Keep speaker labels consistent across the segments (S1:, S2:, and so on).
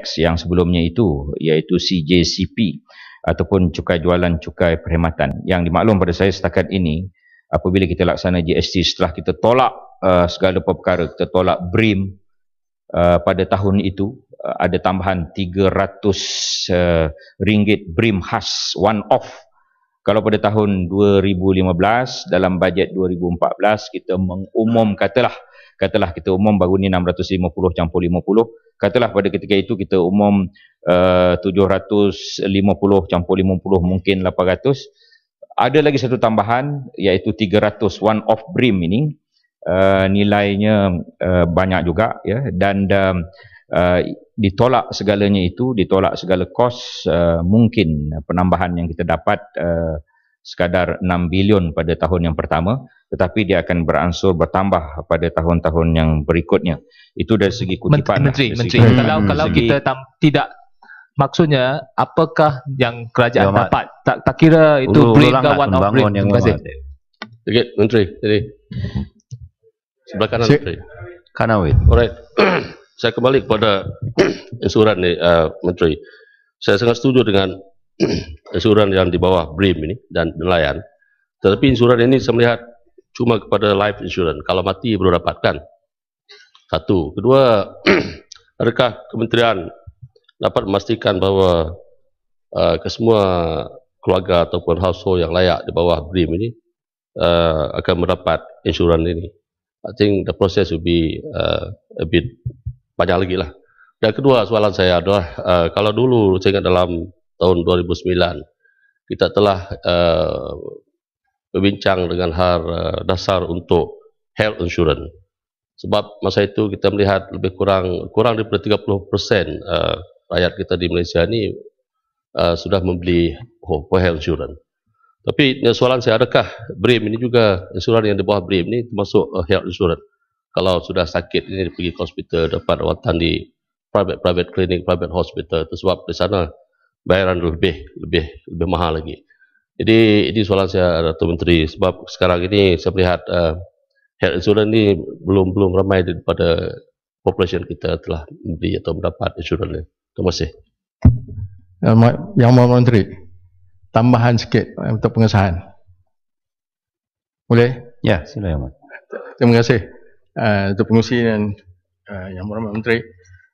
S1: seks yang sebelumnya itu iaitu CJCP ataupun cukai jualan cukai perkhidmatan yang dimaklum pada saya setakat ini apabila kita laksana GST setelah kita tolak uh, segala perkara kita tolak BRIM uh, pada tahun itu uh, ada tambahan 300 uh, ringgit BRIM khas one off kalau pada tahun 2015 dalam bajet 2014 kita mengumum katalah katalah kita umum baru ni 650 campur 50 katalah pada ketika itu kita umum eh, uh, 750 campur 50 mungkin 800 ada lagi satu tambahan iaitu 300 one off brim ini uh, nilainya uh, banyak juga ya dan um, Uh, ditolak segalanya itu ditolak segala kos uh, mungkin penambahan yang kita dapat uh, sekadar 6 bilion pada tahun yang pertama tetapi dia akan beransur bertambah pada tahun-tahun yang berikutnya itu dari segi kutipan menteri, lah. menteri. Segi, kalau kalau segi, kita tam,
S2: tidak maksudnya apakah yang kerajaan ya, dapat tak tak kira itu break ke one of break terima kasih sikit menteri jadi sebelah kanan menteri kanawit alright saya kembali kepada insuran ni uh, menteri saya sangat setuju dengan insuran eh, yang di bawah BRIM ini dan nelayan. Tetapi insuran ini saya melihat cuma kepada life insurance. Kalau mati belum dapatkan. Satu. Kedua, adakah kementerian dapat memastikan bahawa uh, eh, kesemua keluarga ataupun household yang layak di bawah BRIM ini uh, akan mendapat insuran ini. I think the process will be uh, a bit banyak lagi lah. Dan kedua soalan saya adalah uh, kalau dulu saya ingat dalam tahun 2009 kita telah uh, dengan har eh, dasar untuk health insurance sebab masa itu kita melihat lebih kurang kurang daripada 30% uh, eh, rakyat kita di Malaysia ini uh, sudah membeli oh, health insurance tapi soalan saya adakah BRIM ini juga insurans yang di bawah BRIM ini termasuk uh, health insurance kalau sudah sakit ini pergi ke hospital dapat rawatan di private private clinic private hospital itu sebab di sana bayaran lebih lebih lebih mahal lagi. Jadi ini soalan saya Datuk Menteri sebab sekarang ini saya melihat uh, health insurance ini belum belum ramai daripada population kita telah membeli atau mendapat insurance ini.
S3: Terima kasih. Eh, Yang Mahu Menteri, tambahan sikit eh, untuk pengesahan. Boleh? Ya, sila Yang Mahu. Terima kasih untuk uh, pengusi dan uh, Yang Mahu Menteri.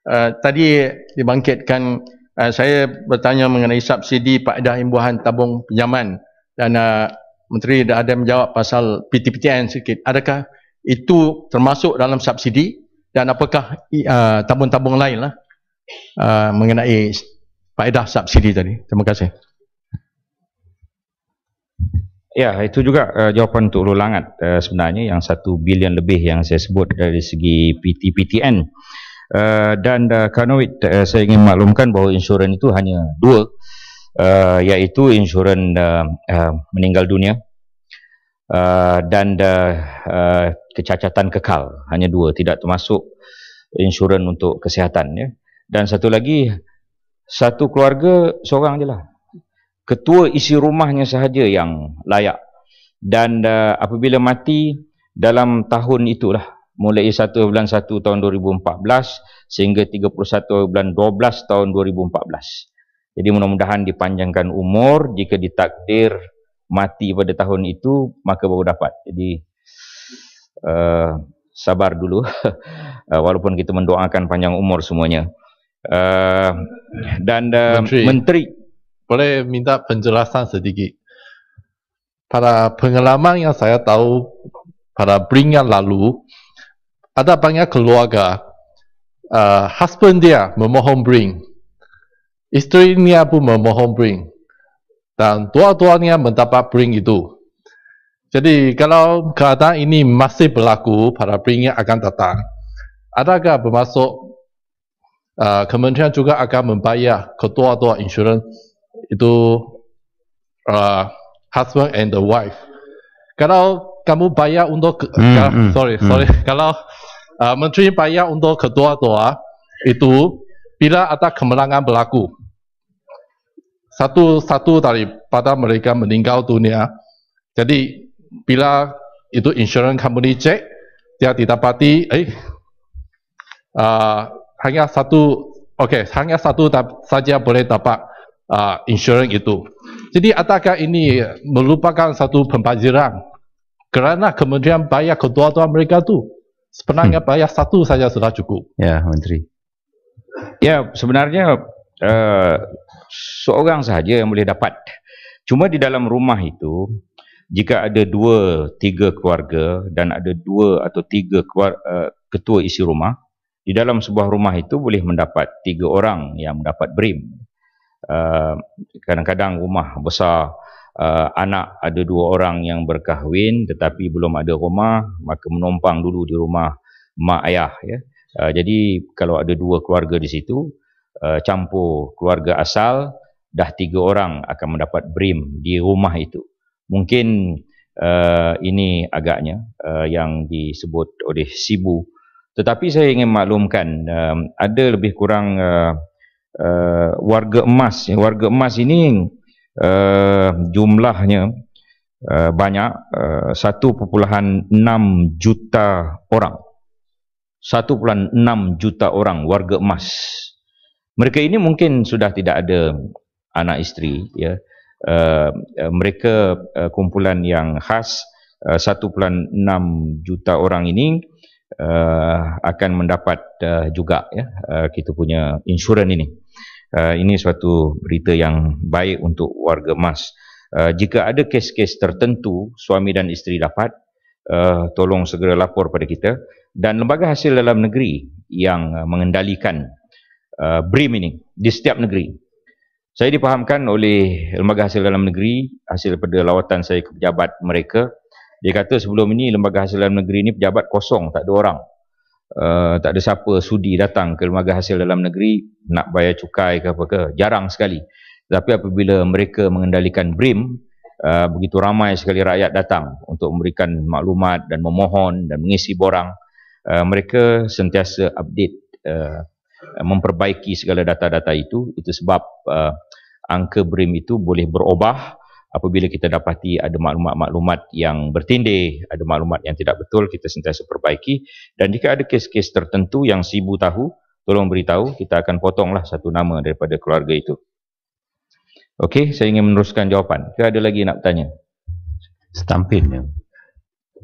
S3: Uh, tadi dibangkitkan uh, saya bertanya mengenai subsidi paedah imbuhan tabung pinjaman dan uh, menteri dah ada menjawab pasal PTPTN sikit adakah itu termasuk dalam subsidi dan apakah uh, tabung-tabung lain lah uh, mengenai paedah subsidi tadi terima kasih
S1: Ya, itu juga uh, jawapan untuk Ulu uh, sebenarnya yang satu bilion lebih yang saya sebut dari segi PTPTN. Eh, dan uh, eh, Kanoit uh, eh, saya ingin maklumkan bahawa insurans itu hanya dua uh, iaitu insurans uh, uh, meninggal dunia uh, dan uh, uh, kecacatan kekal hanya dua tidak termasuk insurans untuk kesihatan ya dan satu lagi satu keluarga seorang je lah. ketua isi rumahnya sahaja yang layak dan uh, apabila mati dalam tahun itulah mulai 1 bulan 1 tahun 2014 sehingga 31 bulan 12 tahun 2014. Jadi mudah-mudahan dipanjangkan umur jika ditakdir mati pada tahun itu maka baru dapat. Jadi uh, sabar dulu eh, walaupun kita mendoakan panjang umur semuanya. Uh,
S3: dan uh, menteri. menteri boleh minta penjelasan sedikit. Para pengalaman yang saya tahu pada peringat lalu, ada banyak keluarga uh, husband dia memohon bring isteri dia pun memohon bring dan tua-tua duanya mendapat bring itu jadi kalau keadaan ini masih berlaku para bring yang akan datang adakah bermaksud uh, kementerian juga akan membayar ketua-tua insurans itu uh, husband and the wife kalau kamu bayar untuk mm, kalau, mm, sorry mm. sorry kalau uh, Menteri Bayar untuk kedua-dua itu bila ada kemenangan berlaku. Satu-satu daripada mereka meninggal dunia. Jadi bila itu insurance company cek, dia didapati, eh, uh, hanya satu, okay, hanya satu saja boleh dapat uh, insurance itu. Jadi adakah ini merupakan satu pembaziran kerana kemudian bayar kedua-dua mereka tu? sebenarnya hmm. payah satu saja sudah cukup.
S4: Ya, Menteri.
S3: Ya, sebenarnya
S1: uh, seorang sahaja yang boleh dapat. Cuma di dalam rumah itu, jika ada dua, tiga keluarga dan ada dua atau tiga keluarga, uh, eh, ketua isi rumah, di dalam sebuah rumah itu boleh mendapat tiga orang yang mendapat BRIM. Uh, kadang-kadang rumah besar, uh, anak ada dua orang yang berkahwin tetapi belum ada rumah maka menumpang dulu di rumah mak ayah ya uh, jadi kalau ada dua keluarga di situ uh, campur keluarga asal dah tiga orang akan mendapat brim di rumah itu mungkin uh, ini agaknya uh, yang disebut oleh sibu tetapi saya ingin maklumkan um, ada lebih kurang uh, uh, warga emas ya. warga emas ini Eh, jumlahnya uh, banyak uh, eh, 1.6 juta orang 1.6 juta orang warga emas mereka ini mungkin sudah tidak ada anak isteri ya uh, mereka uh, kumpulan yang khas uh, 1.6 juta orang ini Uh, akan mendapat uh, juga ya uh, kita punya insurans ini. Eh, ini suatu berita yang baik untuk warga emas. Uh, eh, jika ada kes-kes tertentu suami dan isteri dapat, uh, tolong segera lapor pada kita. Dan lembaga hasil dalam negeri yang mengendalikan uh, BRIM ini di setiap negeri. Saya dipahamkan oleh lembaga hasil dalam negeri, hasil daripada lawatan saya ke pejabat mereka. Dia kata sebelum ini lembaga hasil dalam negeri ini pejabat kosong, tak ada orang uh, tak ada siapa sudi datang ke lembaga hasil dalam negeri nak bayar cukai ke apa ke jarang sekali tapi apabila mereka mengendalikan BRIM Uh, begitu ramai sekali rakyat datang untuk memberikan maklumat dan memohon dan mengisi borang uh, mereka sentiasa update uh, memperbaiki segala data-data itu itu sebab uh, angka BRIM itu boleh berubah apabila kita dapati ada maklumat-maklumat yang bertindih, ada maklumat yang tidak betul, kita sentiasa perbaiki. Dan jika ada kes-kes tertentu yang sibu tahu, tolong beritahu, kita akan potonglah satu nama daripada keluarga itu. Okey, saya ingin meneruskan jawapan. Ke ada lagi nak tanya?
S5: Stampin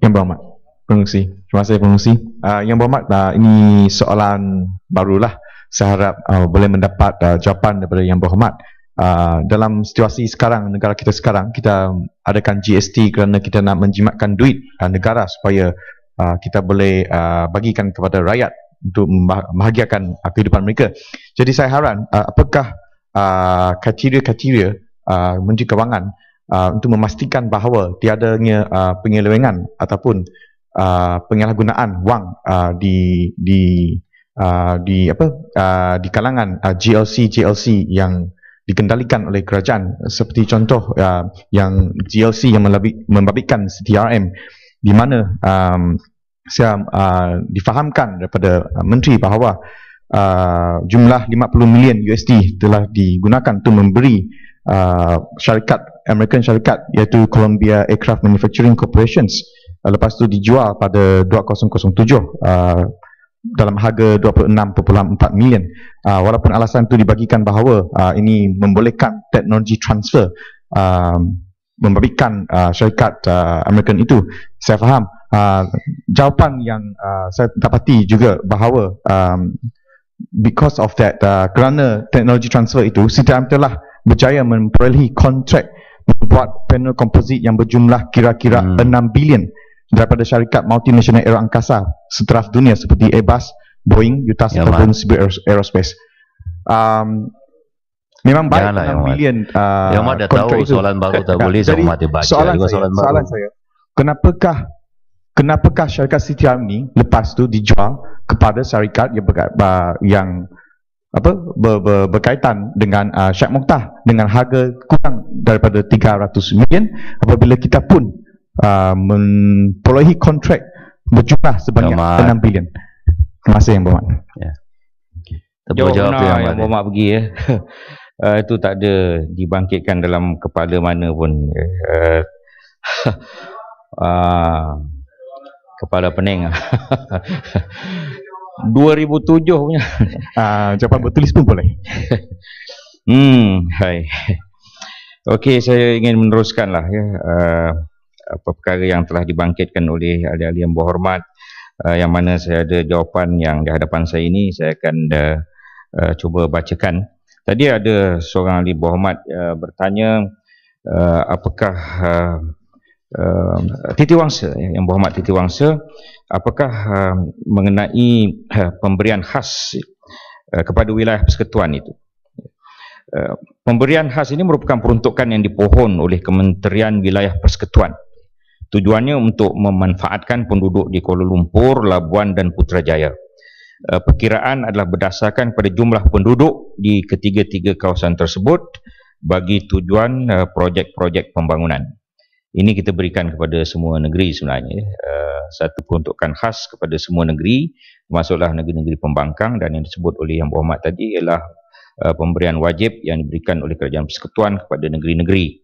S5: Yang berhormat, pengungsi. Terima kasih pengungsi. Uh, yang berhormat, uh, ini soalan barulah. Saya harap uh, boleh mendapat uh, jawapan daripada yang berhormat. Ah, dalam situasi sekarang negara kita sekarang kita adakan GST kerana kita nak menjimatkan duit uh, negara supaya uh, kita boleh uh, bagikan kepada rakyat untuk membahagiakan uh, kehidupan mereka. Jadi saya haran uh, apakah kriteria-kriteria uh, uh, menteri kewangan uh, untuk memastikan bahawa tiadanya uh, penyelewengan ataupun uh, penyalahgunaan wang uh, di di uh, di apa uh, di kalangan uh, GLC GLC yang dikendalikan oleh kerajaan seperti contoh uh, yang GLC yang membabitkan DRM di mana um, saya uh, difahamkan daripada uh, menteri bahawa uh, jumlah 50 million USD telah digunakan untuk memberi uh, syarikat American syarikat iaitu Columbia Aircraft Manufacturing Corporations uh, lepas itu dijual pada 2007 uh, dalam harga 26.4 million uh, walaupun alasan itu dibagikan bahawa uh, ini membolehkan teknologi transfer um, memberikan uh, syarikat uh, American itu saya faham uh, jawapan yang uh, saya dapati juga bahawa um, because of that uh, kerana teknologi transfer itu CTM telah berjaya memperolehi kontrak membuat panel komposit yang berjumlah kira-kira hmm. 6 bilion uh, daripada syarikat multinasional aero angkasa seteraf dunia seperti Airbus, Boeing, Utah ya, ataupun Civil Aerospace. Um, memang banyak Janganlah, ya, bilion uh, ya, Mat, tahu itu. soalan baru tak, boleh jadi, Mat, baca soalan, saya, soalan, baru. soalan saya kenapakah kenapakah syarikat City Army lepas tu dijual kepada syarikat yang, berka, yang apa ber, ber, berkaitan dengan uh, Syekh Mokhtar dengan harga kurang daripada 300 million apabila kita pun Ah, mempunyai kontrak berjumlah sebanyak Jumat. 6 bilion. Terima kasih yang berhormat. Ya. Okay. Jawab jawab yang,
S1: berhormat pergi ya. Uh, itu tak ada dibangkitkan dalam kepala mana pun uh, uh, kepala pening 2007 punya ah uh, jawapan bertulis pun boleh hmm hai okey saya ingin meneruskanlah ya uh, apa perkara yang telah dibangkitkan oleh ahli-ahli yang berhormat uh, yang mana saya ada jawapan yang di hadapan saya ini saya akan uh, uh, cuba bacakan tadi ada seorang ahli berhormat uh, bertanya uh, apakah uh, uh, titi wangsa ya, yang berhormat titi wangsa apakah uh, mengenai uh, pemberian khas uh, kepada wilayah persekutuan itu Uh, pemberian khas ini merupakan peruntukan yang dipohon oleh Kementerian Wilayah Persekutuan Tujuannya untuk memanfaatkan penduduk di Kuala Lumpur, Labuan dan Putrajaya. Eh, perkiraan adalah berdasarkan pada jumlah penduduk di ketiga-tiga kawasan tersebut bagi tujuan eh, projek-projek pembangunan. Ini kita berikan kepada semua negeri sebenarnya. Eh, satu peruntukan khas kepada semua negeri, termasuklah negeri-negeri pembangkang dan yang disebut oleh Yang Berhormat tadi ialah pemberian wajib yang diberikan oleh Kerajaan Persekutuan kepada negeri-negeri.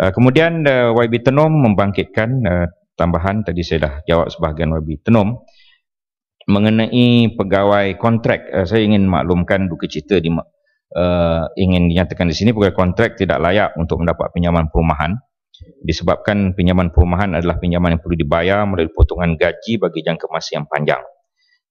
S1: Uh, kemudian uh, YB Tenom membangkitkan uh, tambahan tadi saya dah jawab sebahagian YB Tenom mengenai pegawai kontrak uh, saya ingin maklumkan duka cita di uh, ingin dinyatakan di sini pegawai kontrak tidak layak untuk mendapat pinjaman perumahan disebabkan pinjaman perumahan adalah pinjaman yang perlu dibayar melalui potongan gaji bagi jangka masa yang panjang.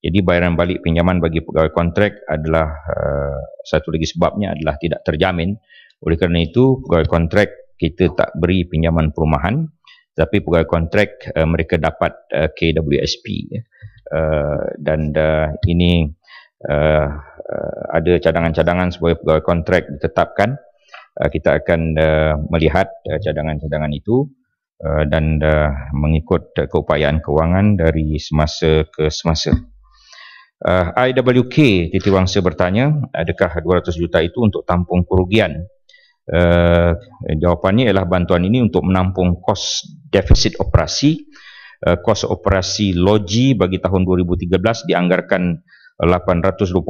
S1: Jadi bayaran balik pinjaman bagi pegawai kontrak adalah uh, satu lagi sebabnya adalah tidak terjamin. Oleh kerana itu, pegawai kontrak kita tak beri pinjaman perumahan tapi pegawai kontrak uh, mereka dapat uh, eh, KWSP uh, eh, dan uh, ini uh, uh, ada cadangan-cadangan supaya pegawai kontrak ditetapkan uh, kita akan uh, melihat uh, cadangan-cadangan itu uh, dan uh, mengikut uh, keupayaan kewangan dari semasa ke semasa uh, IWK titiwangsa bertanya adakah 200 juta itu untuk tampung kerugian uh, jawapannya ialah bantuan ini untuk menampung kos defisit operasi uh, kos operasi logi bagi tahun 2013 dianggarkan 824.4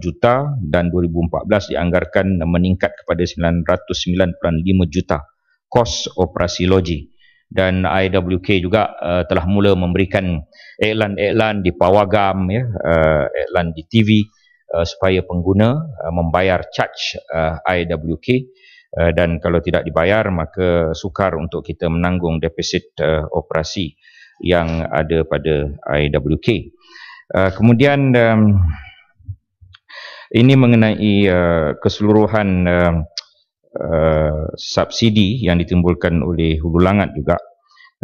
S1: juta dan 2014 dianggarkan meningkat kepada 995 juta kos operasi logi dan IWK juga uh, telah mula memberikan iklan-iklan di Pawagam ya uh, di TV Uh, supaya pengguna uh, membayar charge uh, IWK uh, dan kalau tidak dibayar maka sukar untuk kita menanggung deposit uh, operasi yang ada pada IWK. Uh, kemudian um, ini mengenai uh, keseluruhan uh, Uh, subsidi yang ditimbulkan oleh hulu langat juga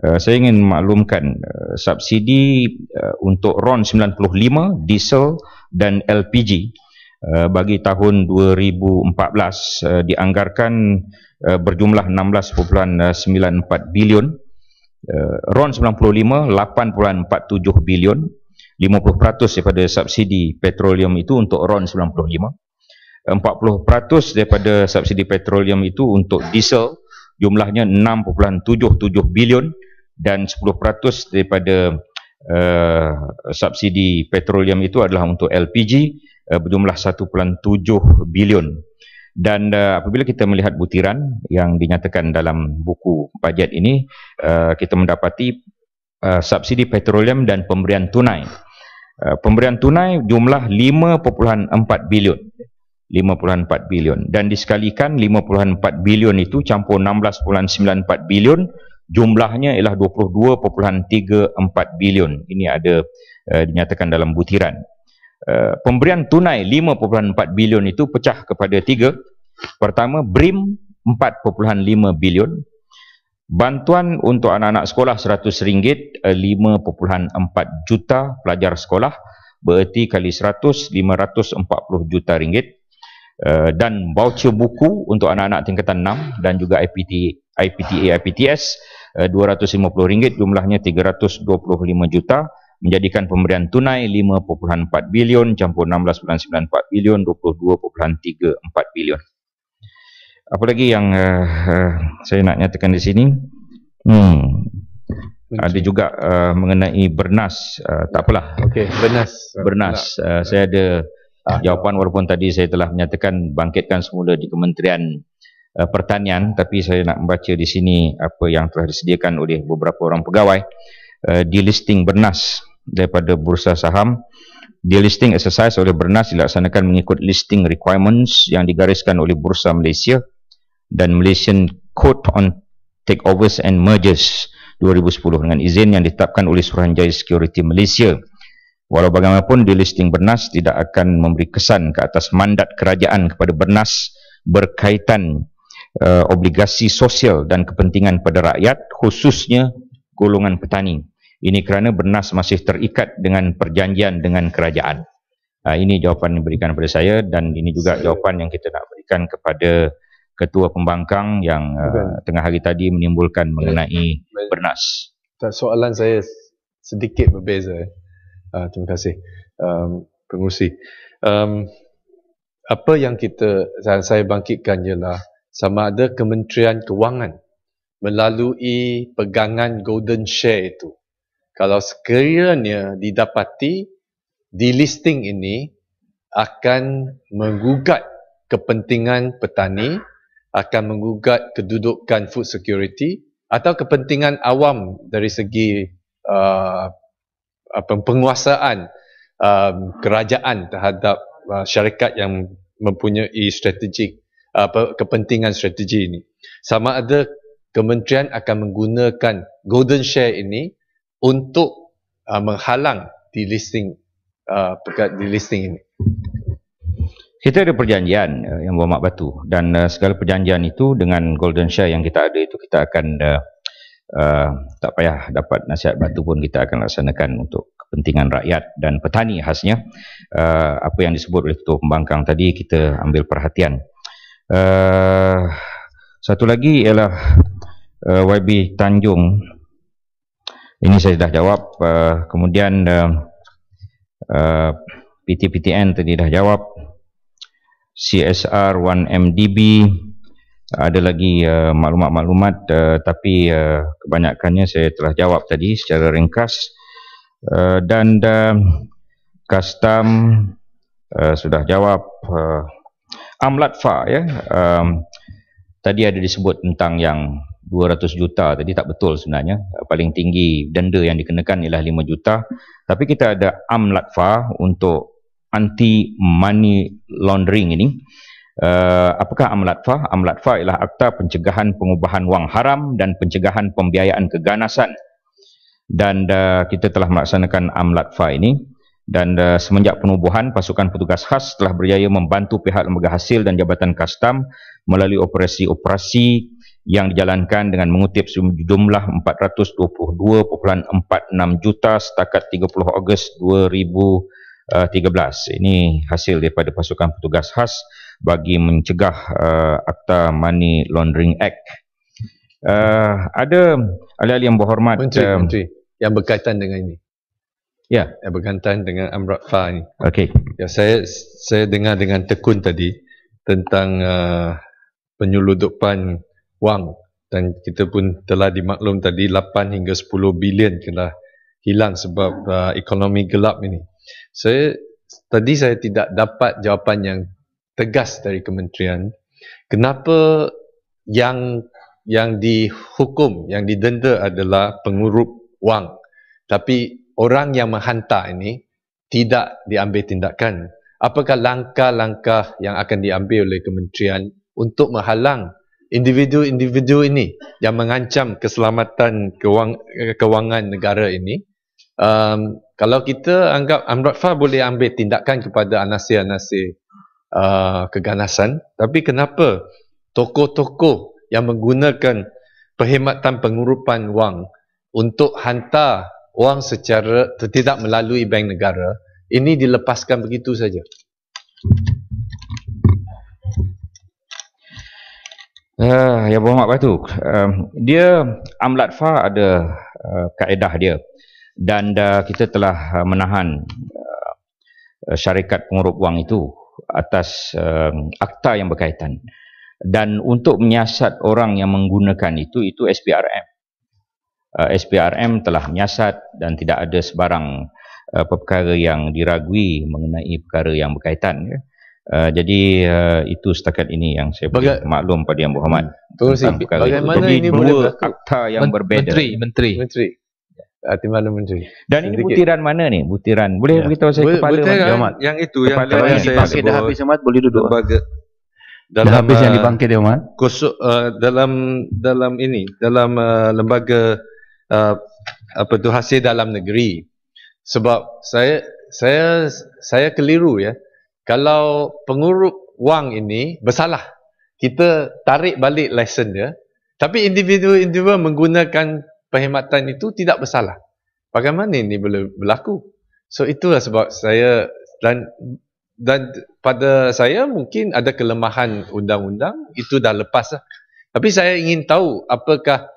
S1: uh, saya ingin maklumkan uh, subsidi uh, untuk RON 95 diesel dan LPG eh, bagi tahun 2014 eh, dianggarkan eh, berjumlah 16.94 bilion RON 95 8.47 bilion 50% daripada subsidi petroleum itu untuk RON 95 40% daripada subsidi petroleum itu untuk diesel jumlahnya 6.77 bilion dan 10% daripada Eh, subsidi petroleum itu adalah untuk LPG uh, eh, berjumlah 1.7 bilion dan uh, apabila kita melihat butiran yang dinyatakan dalam buku bajet ini uh, kita mendapati uh, subsidi petroleum dan pemberian tunai Uh, pemberian tunai jumlah 5.4 bilion 5.4 bilion dan disekalikan 5.4 bilion itu campur 16.94 bilion jumlahnya ialah 22.34 bilion. Ini ada uh, dinyatakan dalam butiran. Uh, pemberian tunai 5.4 bilion itu pecah kepada tiga. Pertama, BRIM 4.5 bilion. Bantuan untuk anak-anak sekolah RM100, eh, 5.4 juta pelajar sekolah. Bererti kali 100, 540 juta ringgit. Uh, dan baucer buku untuk anak-anak tingkatan 6 dan juga IPT, IPTA, IPTS Eh, RM250 jumlahnya 325 juta menjadikan pemberian tunai 5.4 bilion campur 16.94 bilion 22.34 bilion. Apa lagi yang uh, uh, saya nak nyatakan di sini? Hmm. Ada juga uh, mengenai bernas uh, tak apalah. Okey,
S4: bernas. Bernas.
S1: Uh, saya ada ah. jawapan walaupun tadi saya telah menyatakan bangkitkan semula di Kementerian uh, uh, pertanian tapi saya nak membaca di sini apa yang telah disediakan oleh beberapa orang pegawai uh, eh, di listing Bernas daripada bursa saham di listing exercise oleh Bernas dilaksanakan mengikut listing requirements yang digariskan oleh Bursa Malaysia dan Malaysian Code on Takeovers and Mergers 2010 dengan izin yang ditetapkan oleh Suruhanjaya Security Malaysia. Walau bagaimanapun di listing Bernas tidak akan memberi kesan ke atas mandat kerajaan kepada Bernas berkaitan Eh, obligasi sosial dan kepentingan pada rakyat khususnya golongan petani. Ini kerana bernas masih terikat dengan perjanjian dengan kerajaan. Uh, ini jawapan yang diberikan kepada saya dan ini juga jawapan yang kita nak berikan kepada ketua pembangkang yang uh, tengah hari tadi menimbulkan mengenai
S4: bernas. Soalan saya sedikit berbeza. Uh, terima kasih um, pengurusi. Um, apa yang kita saya bangkitkan ialah sama ada Kementerian Kewangan melalui pegangan golden share itu. Kalau sekiranya didapati di listing ini akan menggugat kepentingan petani, akan menggugat kedudukan food security atau kepentingan awam dari segi uh, penguasaan uh, kerajaan terhadap uh, syarikat yang mempunyai strategik apa kepentingan strategi ini sama ada kementerian akan menggunakan golden share ini untuk uh, menghalang di listing uh, di listing ini kita ada perjanjian
S1: uh, yang bermak batu dan uh, segala perjanjian itu dengan golden share yang kita ada itu kita akan uh, uh, tak payah dapat nasihat batu pun kita akan laksanakan untuk kepentingan rakyat dan petani khasnya uh, apa yang disebut oleh Ketua Pembangkang tadi kita ambil perhatian Eh, satu lagi ialah uh, eh, YB Tanjung ini saya dah jawab uh, kemudian uh, uh, PTPTN tadi dah jawab CSR 1MDB ada lagi maklumat-maklumat uh, uh, tapi uh, kebanyakannya saya telah jawab tadi secara ringkas uh, dan uh, custom uh, sudah jawab uh, Amlat fa ya. Um, tadi ada disebut tentang yang 200 juta tadi tak betul sebenarnya. Uh, paling tinggi denda yang dikenakan ialah 5 juta. Tapi kita ada amlat fa untuk anti money laundering ini. Uh, apakah amlat fa ialah akta pencegahan pengubahan wang haram dan pencegahan pembiayaan keganasan. Dan uh, kita telah melaksanakan amlat fa ini dan uh, semenjak penubuhan pasukan petugas khas telah berjaya membantu pihak lembaga hasil dan jabatan kastam melalui operasi-operasi yang dijalankan dengan mengutip jumlah 422.46 juta setakat 30 Ogos 2013. Eh, ini hasil daripada pasukan petugas khas bagi mencegah uh, Akta Money Laundering Act.
S4: Uh, ada alih-alih yang berhormat Menteri, uh, Menteri yang berkaitan dengan ini. Ya. Yang berkaitan dengan Amrat Fah ni. Okey. Ya, saya saya dengar dengan tekun tadi tentang uh, penyeludupan wang dan kita pun telah dimaklum tadi 8 hingga 10 bilion telah hilang sebab uh, ekonomi gelap ini. Saya tadi saya tidak dapat jawapan yang tegas dari kementerian kenapa yang yang dihukum yang didenda adalah pengurup wang tapi orang yang menghantar ini tidak diambil tindakan? Apakah langkah-langkah yang akan diambil oleh kementerian untuk menghalang individu-individu ini yang mengancam keselamatan kewang kewangan negara ini? Um, kalau kita anggap Amrat Fah boleh ambil tindakan kepada anasi-anasi uh, keganasan, tapi kenapa tokoh-tokoh yang menggunakan perkhidmatan pengurupan wang untuk hantar wang secara tidak melalui bank negara ini dilepaskan begitu saja.
S1: Uh, ya Muhammad Batu, um, dia amlat fa ada uh, kaedah dia dan uh, kita telah uh, menahan uh, syarikat pengurup wang itu atas uh, akta yang berkaitan dan untuk menyiasat orang yang menggunakan itu itu SPRM uh, eh, SPRM telah menyiasat dan tidak ada sebarang uh, perkara yang diragui mengenai perkara yang berkaitan ya. Uh, jadi uh, itu setakat ini yang saya Baga- boleh maklum pada Yang Berhormat. Hmm. Tolong bagaimana ini boleh akta yang Men- berbeza. Menteri,
S4: menteri. Menteri.
S1: Atimana ah, menteri. Dan ini butiran mana ni? Butiran. Boleh ya. beritahu saya kepala
S4: Menteri yang, Ahmad. Yang itu yang, yang saya dah habis Ahmad boleh duduk. Berbaga. Dalam, dah habis uh, yang dibangkit dia Ahmad. Kosok uh, dalam dalam ini, dalam uh, lembaga uh, apa tu hasil dalam negeri sebab saya saya saya keliru ya kalau pengurup wang ini bersalah kita tarik balik lesson dia ya. tapi individu-individu menggunakan perkhidmatan itu tidak bersalah bagaimana ini boleh berlaku so itulah sebab saya dan dan pada saya mungkin ada kelemahan undang-undang itu dah lepas lah. tapi saya ingin tahu apakah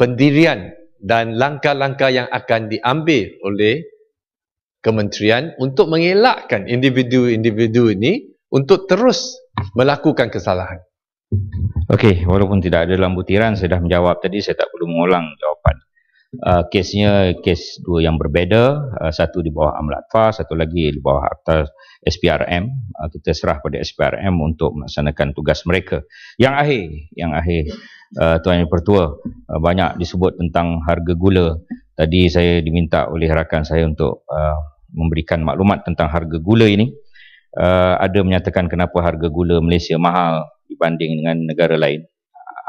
S4: pendirian dan langkah-langkah yang akan diambil oleh kementerian untuk mengelakkan individu-individu ini untuk terus melakukan kesalahan.
S1: Okey, walaupun tidak ada dalam butiran, saya
S4: dah menjawab tadi, saya tak
S1: perlu mengulang jawapan. Uh, kesnya, kes dua yang berbeza, uh, satu di bawah Amlatfa, satu lagi di bawah Akta SPRM. Uh, kita serah pada SPRM untuk melaksanakan tugas mereka. Yang akhir, yang akhir uh, Tuan Yang Pertua uh, banyak disebut tentang harga gula. Tadi saya diminta oleh rakan saya untuk uh, memberikan maklumat tentang harga gula ini. Uh, ada menyatakan kenapa harga gula Malaysia mahal dibanding dengan negara lain.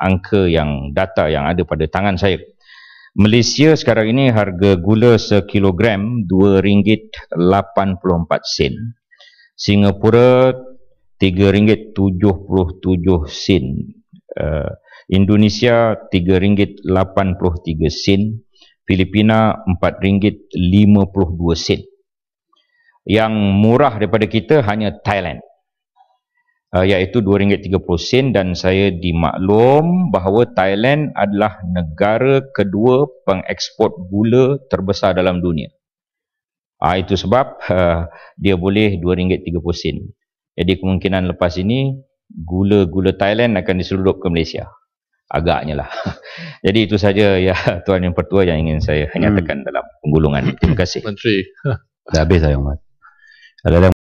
S1: Angka yang data yang ada pada tangan saya. Malaysia sekarang ini harga gula sekilogram RM2.84. Singapura RM3.77 Eh, Indonesia RM3.83 sen Filipina RM4.52 sen yang murah daripada kita hanya Thailand uh, iaitu RM2.30 sen dan saya dimaklum bahawa Thailand adalah negara kedua pengekspor gula terbesar dalam dunia uh, itu sebab uh, dia boleh RM2.30 sen jadi kemungkinan lepas ini gula-gula Thailand akan diseludup ke Malaysia. Agaknya lah. Jadi itu saja ya Tuan Yang Pertua yang ingin saya hmm. nyatakan hmm. dalam penggulungan. Terima kasih. Menteri.
S4: Dah habis saya, lah, Umar. Ada